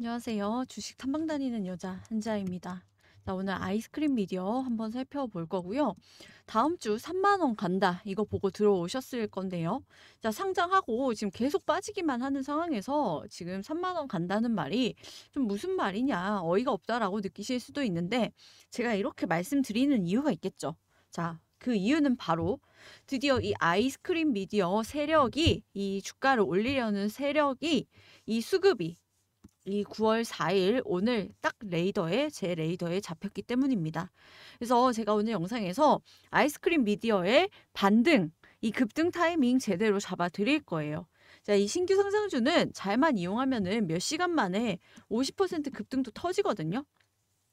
안녕하세요. 주식 탐방 다니는 여자 한자입니다. 자, 오늘 아이스크림 미디어 한번 살펴볼 거고요. 다음 주 3만 원 간다. 이거 보고 들어오셨을 건데요. 자, 상장하고 지금 계속 빠지기만 하는 상황에서 지금 3만 원 간다는 말이 좀 무슨 말이냐. 어이가 없다라고 느끼실 수도 있는데 제가 이렇게 말씀드리는 이유가 있겠죠. 자, 그 이유는 바로 드디어 이 아이스크림 미디어 세력이 이 주가를 올리려는 세력이 이 수급이 이 9월 4일 오늘 딱 레이더에 제 레이더에 잡혔기 때문입니다. 그래서 제가 오늘 영상에서 아이스크림 미디어의 반등 이 급등 타이밍 제대로 잡아 드릴 거예요. 자, 이 신규 상장주는 잘만 이용하면은 몇 시간 만에 50% 급등도 터지거든요.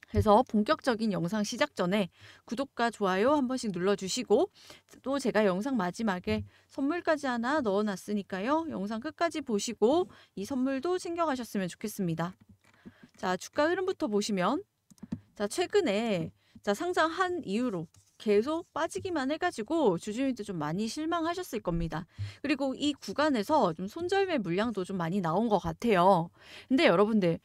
그래서 본격적인 영상 시작 전에 구독과 좋아요 한 번씩 눌러주시고 또 제가 영상 마지막에 선물까지 하나 넣어놨으니까요. 영상 끝까지 보시고 이 선물도 챙겨가셨으면 좋겠습니다. 자 주가 흐름부터 보시면 자 최근에 자 상장한 이후로 계속 빠지기만 해가지고 주주님도 좀 많이 실망하셨을 겁니다. 그리고 이 구간에서 좀 손절매 물량도 좀 많이 나온 것 같아요. 근데 여러분들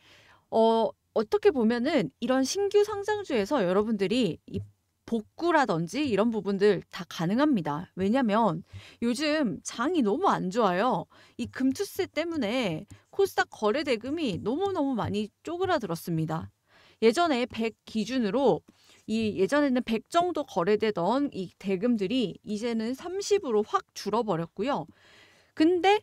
어 어떻게 보면은 이런 신규 상장주에서 여러분들이 이 복구라든지 이런 부분들 다 가능합니다. 왜냐면 요즘 장이 너무 안 좋아요. 이 금투세 때문에 코스닥 거래 대금이 너무너무 많이 쪼그라들었습니다. 예전에 100 기준으로 이 예전에는 100 정도 거래되던 이 대금들이 이제는 30으로 확 줄어버렸고요. 근데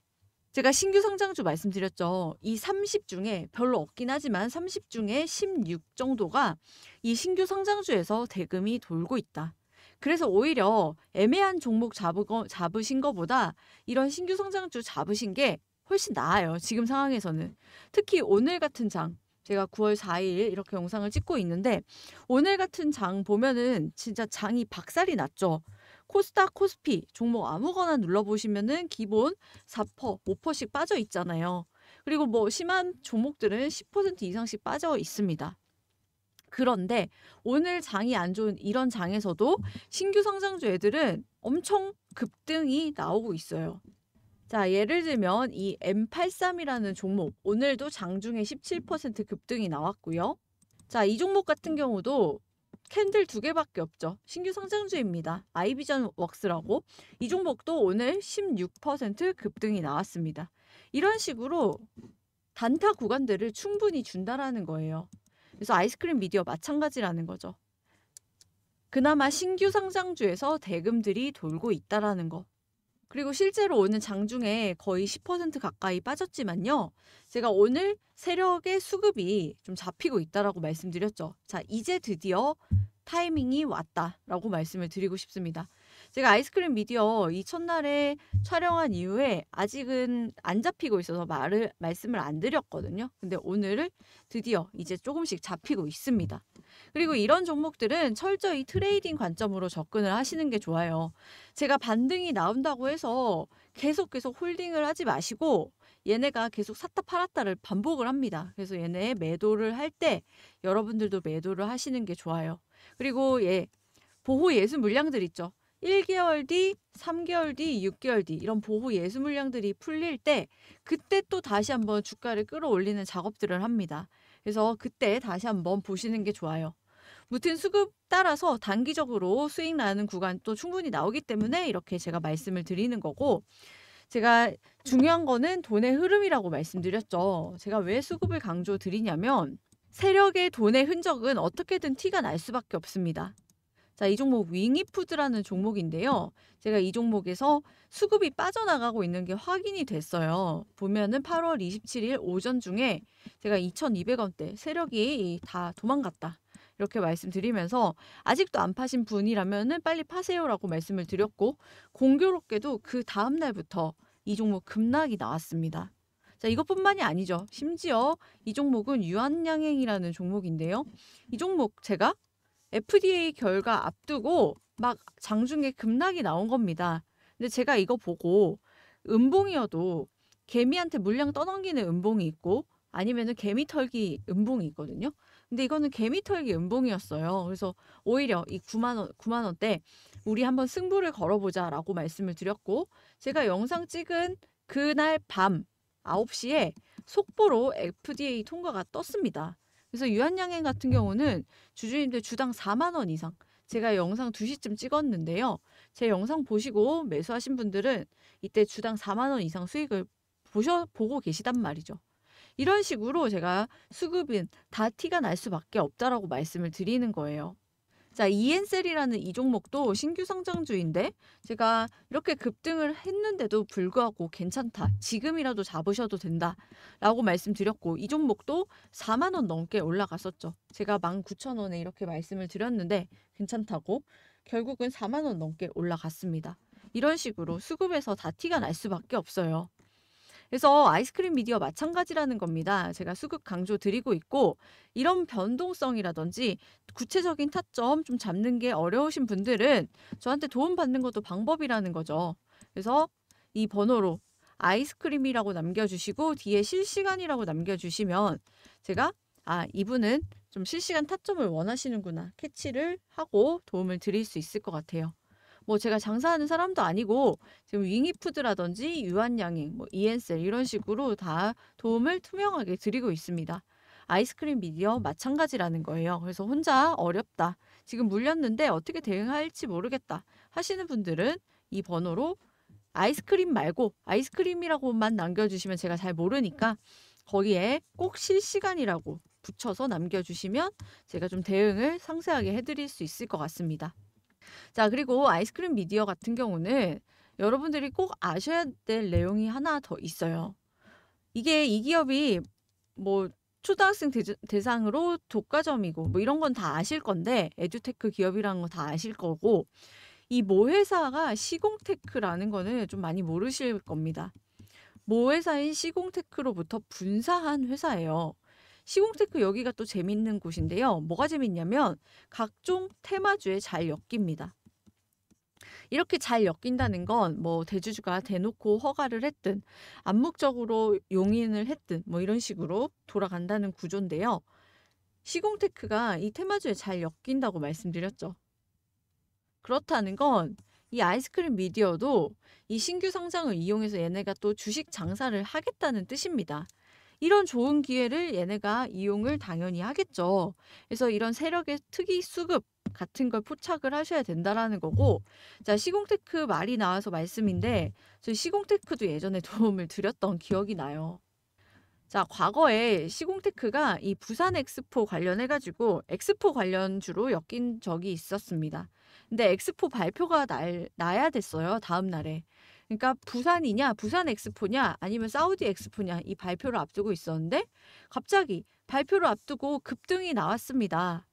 제가 신규 성장주 말씀드렸죠. 이 30 중에 별로 없긴 하지만 30 중에 16 정도가 이 신규 성장주에서 대금이 돌고 있다. 그래서 오히려 애매한 종목 잡으 잡으신 것보다 이런 신규 성장주 잡으신 게 훨씬 나아요. 지금 상황에서는. 특히 오늘 같은 장. 제가 9월 4일 이렇게 영상을 찍고 있는데 오늘 같은 장 보면은 진짜 장이 박살이 났죠. 코스닥, 코스피 종목 아무거나 눌러보시면은 기본 4% 5%씩 빠져 있잖아요. 그리고 뭐 심한 종목들은 10% 이상씩 빠져 있습니다. 그런데 오늘 장이 안 좋은 이런 장에서도 신규 상장주 애들은 엄청 급등이 나오고 있어요. 자, 예를 들면 이 M83이라는 종목 오늘도 장중에 17% 급등이 나왔고요. 자, 이 종목 같은 경우도 캔들 두 개밖에 없죠. 신규 상장주입니다. 아이비전 웍스라고. 이 종목도 오늘 16% 급등이 나왔습니다. 이런 식으로 단타 구간들을 충분히 준다라는 거예요. 그래서 아이스크림 미디어 마찬가지라는 거죠. 그나마 신규 상장주에서 대금들이 돌고 있다라는 거. 그리고 실제로 오늘 장중에 거의 10% 가까이 빠졌지만요. 제가 오늘 세력의 수급이 좀 잡히고 있다라고 말씀드렸죠. 자, 이제 드디어 타이밍이 왔다라고 말씀을 드리고 싶습니다. 제가 아이스크림 미디어 이 첫날에 촬영한 이후에 아직은 안 잡히고 있어서 말을 말씀을 안 드렸거든요. 근데 오늘을 드디어 이제 조금씩 잡히고 있습니다. 그리고 이런 종목들은 철저히 트레이딩 관점으로 접근을 하시는 게 좋아요. 제가 반등이 나온다고 해서 계속 계속 홀딩을 하지 마시고 얘네가 계속 샀다 팔았다를 반복을 합니다. 그래서 얘네 매도를 할 때 여러분들도 매도를 하시는 게 좋아요. 그리고 예 보호 예수 물량들 있죠. 1개월 뒤, 3개월 뒤, 6개월 뒤 이런 보호 예수 물량들이 풀릴 때 그때 또 다시 한번 주가를 끌어올리는 작업들을 합니다. 그래서 그때 다시 한 번 보시는 게 좋아요. 무튼 수급 따라서 단기적으로 수익 나는 구간도 충분히 나오기 때문에 이렇게 제가 말씀을 드리는 거고 제가 중요한 거는 돈의 흐름이라고 말씀드렸죠. 제가 왜 수급을 강조 드리냐면 세력의 돈의 흔적은 어떻게든 티가 날 수밖에 없습니다. 자, 이 종목 윙이푸드라는 종목인데요. 제가 이 종목에서 수급이 빠져나가고 있는 게 확인이 됐어요. 보면은 8월 27일 오전 중에 제가 2,200원대 세력이 다 도망갔다. 이렇게 말씀드리면서 아직도 안 파신 분이라면은 빨리 파세요라고 말씀을 드렸고 공교롭게도 그 다음 날부터 이 종목 급락이 나왔습니다. 자, 이것뿐만이 아니죠. 심지어 이 종목은 유한양행이라는 종목인데요. 이 종목 제가 FDA 결과 앞두고 막 장중에 급락이 나온 겁니다. 근데 제가 이거 보고 음봉이어도 개미한테 물량 떠넘기는 음봉이 있고 아니면은 개미털기 음봉이 있거든요. 근데 이거는 개미털기 음봉이었어요. 그래서 오히려 이 9만 원 9만 원대 우리 한번 승부를 걸어보자라고 말씀을 드렸고 제가 영상 찍은 그날 밤 9시에 속보로 FDA 통과가 떴습니다. 그래서 유한양행 같은 경우는 주주님들 주당 4만 원 이상 제가 영상 2시쯤 찍었는데요. 제 영상 보시고 매수하신 분들은 이때 주당 4만 원 이상 수익을 보셔 보고 계시단 말이죠. 이런 식으로 제가 수급은 다 티가 날 수밖에 없다라고 말씀을 드리는 거예요. 자, 이엔셀이라는 이 종목도 신규 상장주인데 제가 이렇게 급등을 했는데도 불구하고 괜찮다. 지금이라도 잡으셔도 된다. 라고 말씀드렸고 이 종목도 4만 원 넘게 올라갔었죠. 제가 19,000원에 이렇게 말씀을 드렸는데 괜찮다고 결국은 4만 원 넘게 올라갔습니다. 이런 식으로 수급에서 다 티가 날 수밖에 없어요. 그래서 아이스크림 미디어 마찬가지라는 겁니다. 제가 수급 강조 드리고 있고 이런 변동성이라든지 구체적인 타점 좀 잡는 게 어려우신 분들은 저한테 도움 받는 것도 방법이라는 거죠. 그래서 이 번호로 아이스크림이라고 남겨주시고 뒤에 실시간이라고 남겨주시면 제가 아 이분은 좀 실시간 타점을 원하시는구나 캐치를 하고 도움을 드릴 수 있을 것 같아요. 뭐 제가 장사하는 사람도 아니고 지금 윙이푸드라든지 유한양행, 뭐 이엔셀 e 이런 식으로 다 도움을 투명하게 드리고 있습니다. 아이스크림 미디어 마찬가지라는 거예요. 그래서 혼자 어렵다. 지금 물렸는데 어떻게 대응할지 모르겠다. 하시는 분들은 이 번호로 아이스크림 말고 아이스크림이라고만 남겨주시면 제가 잘 모르니까 거기에 꼭 실시간이라고 붙여서 남겨주시면 제가 좀 대응을 상세하게 해드릴 수 있을 것 같습니다. 자, 그리고 아이스크림 미디어 같은 경우는 여러분들이 꼭 아셔야 될 내용이 하나 더 있어요. 이게 이 기업이 뭐 초등학생 대, 상으로 독과점이고 뭐 이런 건 다 아실 건데 에듀테크 기업이라는 거 다 아실 거고 이 모 회사가 시공테크라는 거는 좀 많이 모르실 겁니다. 모 회사인 시공테크로부터 분사한 회사예요. 시공테크 여기가 또 재밌는 곳인데요. 뭐가 재밌냐면 각종 테마주에 잘 엮입니다. 이렇게 잘 엮인다는 건 뭐 대주주가 대놓고 허가를 했든 암묵적으로 용인을 했든 뭐 이런 식으로 돌아간다는 구조인데요. 시공테크가 이 테마주에 잘 엮인다고 말씀드렸죠. 그렇다는 건 이 아이스크림 미디어도 이 신규 상장을 이용해서 얘네가 또 주식 장사를 하겠다는 뜻입니다. 이런 좋은 기회를 얘네가 이용을 당연히 하겠죠. 그래서 이런 세력의 특이 수급 같은 걸 포착을 하셔야 된다라는 거고 자 시공테크 말이 나와서 말씀인데 저희 시공테크도 예전에 도움을 드렸던 기억이 나요. 자, 과거에 시공테크가 이 부산 엑스포 관련해 가지고 엑스포 관련 주로 엮인 적이 있었습니다. 근데 엑스포 발표가 날, 나야 됐어요. 다음 날에. 그러니까 부산이냐 부산 엑스포냐 아니면 사우디 엑스포냐 이 발표를 앞두고 있었는데 갑자기 발표를 앞두고 급등이 나왔습니다.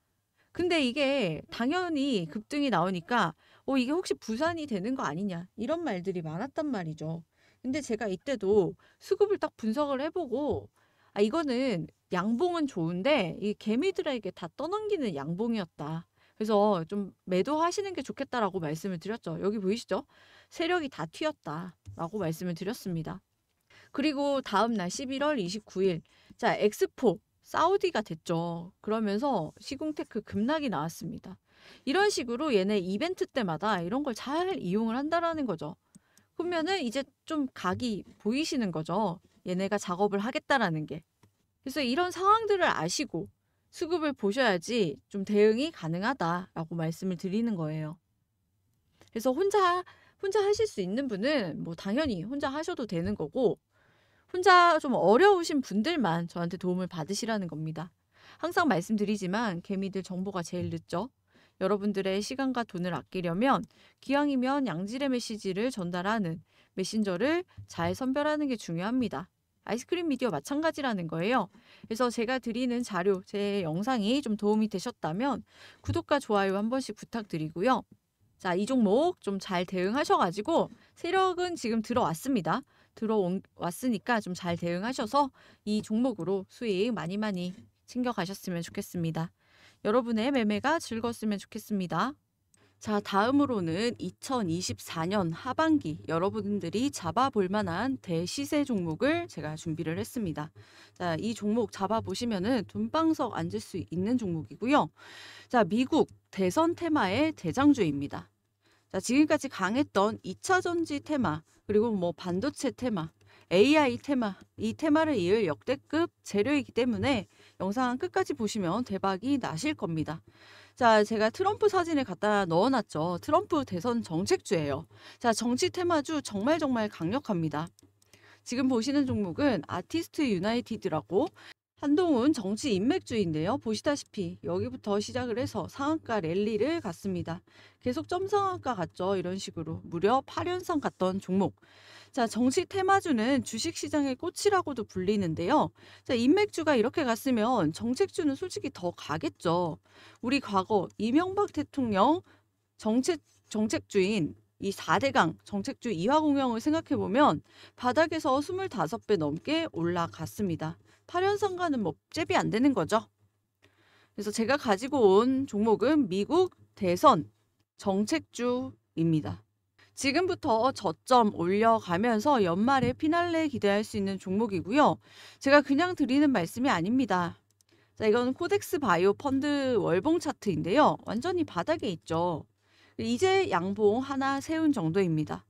근데 이게 당연히 급등이 나오니까 어 이게 혹시 부산이 되는 거 아니냐 이런 말들이 많았단 말이죠. 근데 제가 이때도 수급을 딱 분석을 해보고 아 이거는 양봉은 좋은데 이 개미들에게 다 떠넘기는 양봉이었다. 그래서 좀 매도하시는 게 좋겠다라고 말씀을 드렸죠. 여기 보이시죠? 세력이 다 튀었다라고 말씀을 드렸습니다. 그리고 다음 날 11월 29일 자 엑스포 사우디가 됐죠. 그러면서 시공테크 급락이 나왔습니다. 이런 식으로 얘네 이벤트 때마다 이런 걸 잘 이용을 한다라는 거죠. 그러면은 이제 좀 각이 보이시는 거죠. 얘네가 작업을 하겠다라는 게. 그래서 이런 상황들을 아시고 수급을 보셔야지 좀 대응이 가능하다라고 말씀을 드리는 거예요. 그래서 혼자 혼자 하실 수 있는 분은 뭐 당연히 혼자 하셔도 되는 거고 혼자 좀 어려우신 분들만 저한테 도움을 받으시라는 겁니다. 항상 말씀드리지만 개미들 정보가 제일 늦죠. 여러분들의 시간과 돈을 아끼려면 기왕이면 양질의 메시지를 전달하는 메신저를 잘 선별하는 게 중요합니다. 아이스크림 미디어 마찬가지라는 거예요. 그래서 제가 드리는 자료, 제 영상이 좀 도움이 되셨다면 구독과 좋아요 한 번씩 부탁드리고요. 자, 이 종목 좀 잘 대응하셔가지고 세력은 지금 들어왔습니다. 들어왔으니까 좀 잘 대응하셔서 이 종목으로 수익 많이 많이 챙겨가셨으면 좋겠습니다. 여러분의 매매가 즐거웠으면 좋겠습니다. 자, 다음으로는 2024년 하반기 여러분들이 잡아볼 만한 대시세 종목을 제가 준비를 했습니다. 자, 이 종목 잡아보시면은 돈방석 앉을 수 있는 종목이고요. 자, 미국 대선 테마의 대장주입니다. 자, 지금까지 강했던 2차 전지 테마, 그리고 뭐 반도체 테마, AI 테마, 이 테마를 이을 역대급 재료이기 때문에 영상 끝까지 보시면 대박이 나실 겁니다. 자, 제가 트럼프 사진을 갖다 넣어놨죠. 트럼프 대선 정책주예요. 자, 정치 테마주 정말 정말 강력합니다. 지금 보시는 종목은 아티스트 유나이티드라고 한동훈 정치 인맥주인데요. 보시다시피 여기부터 시작을 해서 상한가 랠리를 갔습니다. 계속 점상한가 갔죠. 이런 식으로 무려 8연상 갔던 종목. 자, 정치 테마주는 주식시장의 꽃이라고도 불리는데요. 자, 인맥주가 이렇게 갔으면 정책주는 솔직히 더 가겠죠. 우리 과거 이명박 대통령 정책 정책주인 이 4대강 정책주 이화 공영을 생각해보면 바닥에서 25배 넘게 올라갔습니다. 8연 상가는 뭐 잽이 안 되는 거죠. 그래서 제가 가지고 온 종목은 미국 대선 정책주입니다. 지금부터 저점 올려가면서 연말에 피날레 기대할 수 있는 종목이고요. 제가 그냥 드리는 말씀이 아닙니다. 자, 이건 코덱스 바이오 펀드 월봉 차트인데요. 완전히 바닥에 있죠. 이제 양봉 하나 세운 정도입니다.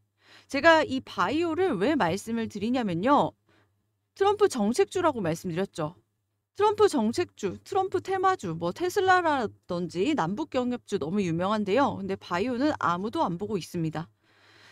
제가 이 바이오를 왜 말씀을 드리냐면요. 트럼프 정책주라고 말씀드렸죠. 트럼프 정책주, 트럼프 테마주, 뭐 테슬라라든지 남북 경협주 너무 유명한데요. 근데 바이오는 아무도 안 보고 있습니다.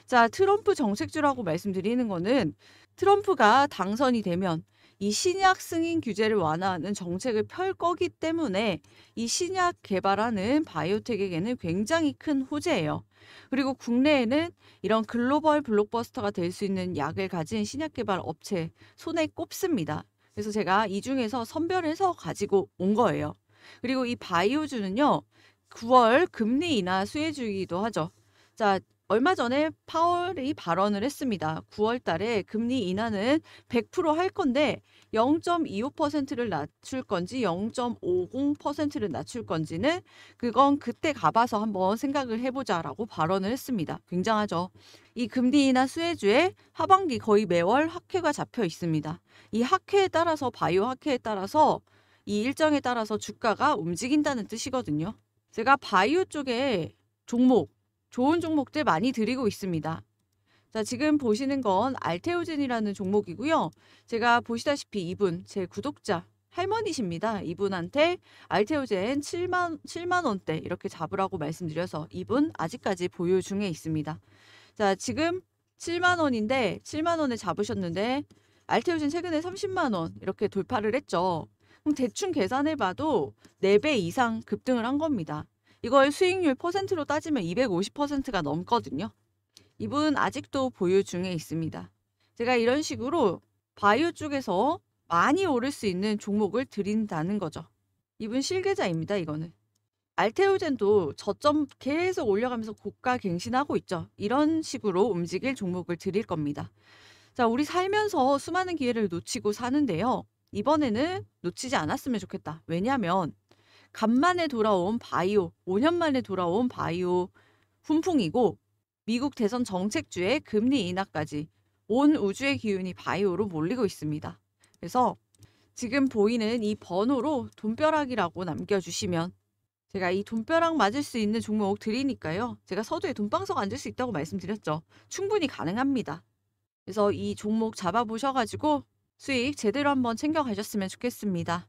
자, 트럼프 정책주라고 말씀드리는 거는 트럼프가 당선이 되면 이 신약 승인 규제를 완화하는 정책을 펼 거기 때문에 이 신약 개발하는 바이오텍에게는 굉장히 큰 호재예요. 그리고 국내에는 이런 글로벌 블록버스터가 될 수 있는 약을 가진 신약 개발 업체 손에 꼽습니다. 그래서 제가 이 중에서 선별해서 가지고 온 거예요. 그리고 이 바이오주는요. 9월 금리 인하 수혜주기도 하죠. 자, 얼마 전에 파월이 발언을 했습니다. 9월 달에 금리 인하는 100%할 건데 0.25%를 낮출 건지 0.50%를 낮출 건지는 그건 그때 가봐서 한번 생각을 해보자라고 발언을 했습니다. 굉장하죠. 이 금리 인하 수혜주에 하반기 거의 매월 학회가 잡혀 있습니다. 이 학회에 따라서 바이오 학회에 따라서 이 일정에 따라서 주가가 움직인다는 뜻이거든요. 제가 바이오 쪽에 종목 좋은 종목들 많이 드리고 있습니다. 자, 지금 보시는 건 알테오젠이라는 종목이고요. 제가 보시다시피 이분, 제 구독자, 할머니십니다. 이분한테 알테오젠 7만, 7만 원대 이렇게 잡으라고 말씀드려서 이분 아직까지 보유 중에 있습니다. 자, 지금 7만 원인데 7만 원에 잡으셨는데 알테오젠 최근에 30만 원 이렇게 돌파를 했죠. 그럼 대충 계산해봐도 4배 이상 급등을 한 겁니다. 이걸 수익률 퍼센트로 따지면 250%가 넘거든요. 이분 아직도 보유 중에 있습니다. 제가 이런 식으로 바이오 쪽에서 많이 오를 수 있는 종목을 드린다는 거죠. 이분 실계자입니다. 이거는. 알테오젠도 저점 계속 올려가면서 고가 갱신하고 있죠. 이런 식으로 움직일 종목을 드릴 겁니다. 자, 우리 살면서 수많은 기회를 놓치고 사는데요. 이번에는 놓치지 않았으면 좋겠다. 왜냐하면 간만에 돌아온 바이오, 5년 만에 돌아온 바이오 훈풍이고 미국 대선 정책주의 금리 인하까지 온 우주의 기운이 바이오로 몰리고 있습니다. 그래서 지금 보이는 이 번호로 돈벼락이라고 남겨주시면 제가 이 돈벼락 맞을 수 있는 종목 드리니까요. 제가 서두에 돈방석 앉을 수 있다고 말씀드렸죠. 충분히 가능합니다. 그래서 이 종목 잡아보셔가지고 수익 제대로 한번 챙겨가셨으면 좋겠습니다.